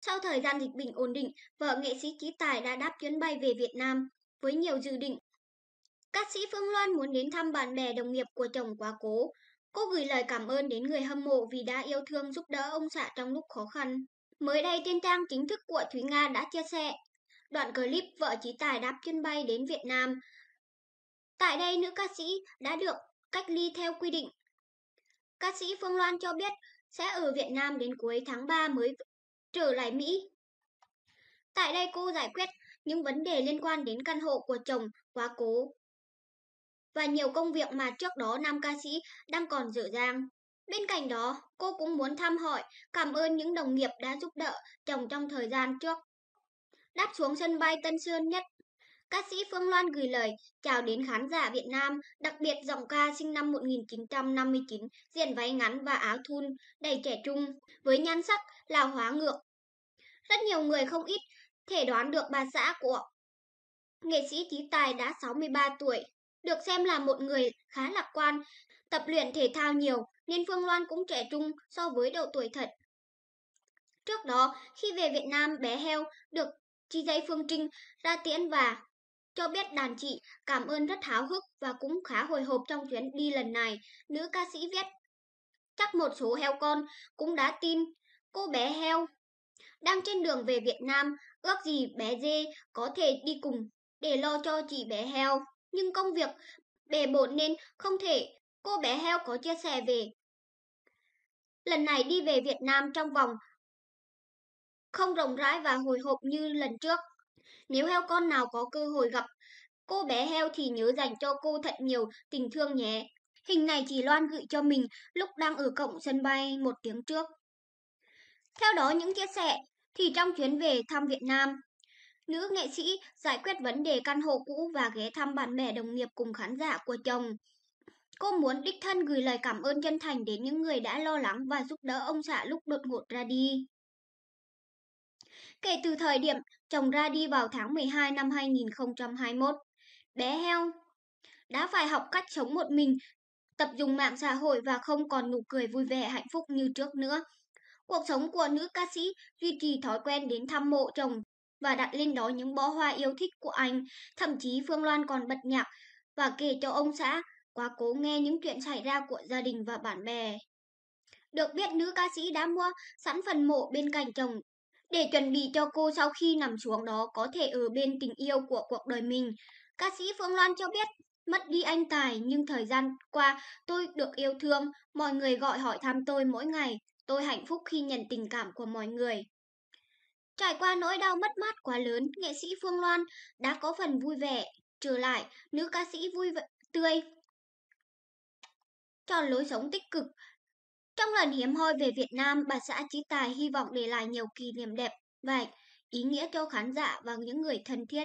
Sau thời gian dịch bệnh ổn định, vợ nghệ sĩ Trí Tài đã đáp chuyến bay về Việt Nam với nhiều dự định. Ca sĩ Phương Loan muốn đến thăm bạn bè đồng nghiệp của chồng quá cố. Cô gửi lời cảm ơn đến người hâm mộ vì đã yêu thương giúp đỡ ông xã trong lúc khó khăn. Mới đây trên trang chính thức của Thúy Nga đã chia sẻ đoạn clip vợ Trí Tài đáp chuyến bay đến Việt Nam. Tại đây nữ ca sĩ đã được cách ly theo quy định. Ca sĩ Phương Loan cho biết sẽ ở Việt Nam đến cuối tháng 3 mới trở lại Mỹ. Tại đây cô giải quyết những vấn đề liên quan đến căn hộ của chồng quá cố và nhiều công việc mà trước đó nam ca sĩ đang còn dở dang. Bên cạnh đó, cô cũng muốn thăm hỏi, cảm ơn những đồng nghiệp đã giúp đỡ chồng trong thời gian trước. Đáp xuống sân bay Tân Sơn Nhất, Ca sĩ Phương Loan gửi lời chào đến khán giả Việt Nam, đặc biệt giọng ca sinh năm 1959, diện váy ngắn và áo thun, đầy trẻ trung, với nhan sắc là hóa ngược. Rất nhiều người không ít thể đoán được bà xã của nghệ sĩ Trí Tài đã 63 tuổi, được xem là một người khá lạc quan, tập luyện thể thao nhiều nên Phương Loan cũng trẻ trung so với độ tuổi thật. Trước đó, khi về Việt Nam, bé heo được Chi Dây Phương Trinh ra tiễn và cho biết đàn chị cảm ơn rất háo hức và cũng khá hồi hộp trong chuyến đi lần này, nữ ca sĩ viết. Chắc một số heo con cũng đã tin cô bé heo. Đang trên đường về Việt Nam, ước gì bé dê có thể đi cùng để lo cho chị bé heo. Nhưng công việc bề bộn nên không thể, cô bé heo có chia sẻ về. Lần này đi về Việt Nam trong vòng không rộng rãi và hồi hộp như lần trước. Nếu heo con nào có cơ hội gặp cô bé heo thì nhớ dành cho cô thật nhiều tình thương nhé. Hình này chị Loan gửi cho mình lúc đang ở cổng sân bay một tiếng trước. Theo đó những chia sẻ thì trong chuyến về thăm Việt Nam, nữ nghệ sĩ giải quyết vấn đề căn hộ cũ và ghé thăm bạn bè đồng nghiệp cùng khán giả của chồng. Cô muốn đích thân gửi lời cảm ơn chân thành đến những người đã lo lắng và giúp đỡ ông xã lúc đột ngột ra đi kể từ thời điểm chồng ra đi vào tháng 12 năm 2021. Bé heo đã phải học cách sống một mình, tập dùng mạng xã hội và không còn nụ cười vui vẻ hạnh phúc như trước nữa. Cuộc sống của nữ ca sĩ duy trì thói quen đến thăm mộ chồng và đặt lên đó những bó hoa yêu thích của anh. Thậm chí Phương Loan còn bật nhạc và kể cho ông xã quá cố nghe những chuyện xảy ra của gia đình và bạn bè. Được biết nữ ca sĩ đã mua sẵn phần mộ bên cạnh chồng để chuẩn bị cho cô sau khi nằm xuống đó có thể ở bên tình yêu của cuộc đời mình. Ca sĩ Phương Loan cho biết, mất đi anh Tài nhưng thời gian qua tôi được yêu thương, mọi người gọi hỏi thăm tôi mỗi ngày, tôi hạnh phúc khi nhận tình cảm của mọi người. Trải qua nỗi đau mất mát quá lớn, nghệ sĩ Phương Loan đã có phần vui vẻ. Trở lại, nữ ca sĩ vui vẻ, tươi chọn lối sống tích cực trong lần hiếm hoi về Việt Nam, bà xã Chí Tài hy vọng để lại nhiều kỷ niệm đẹp và ý nghĩa cho khán giả và những người thân thiết.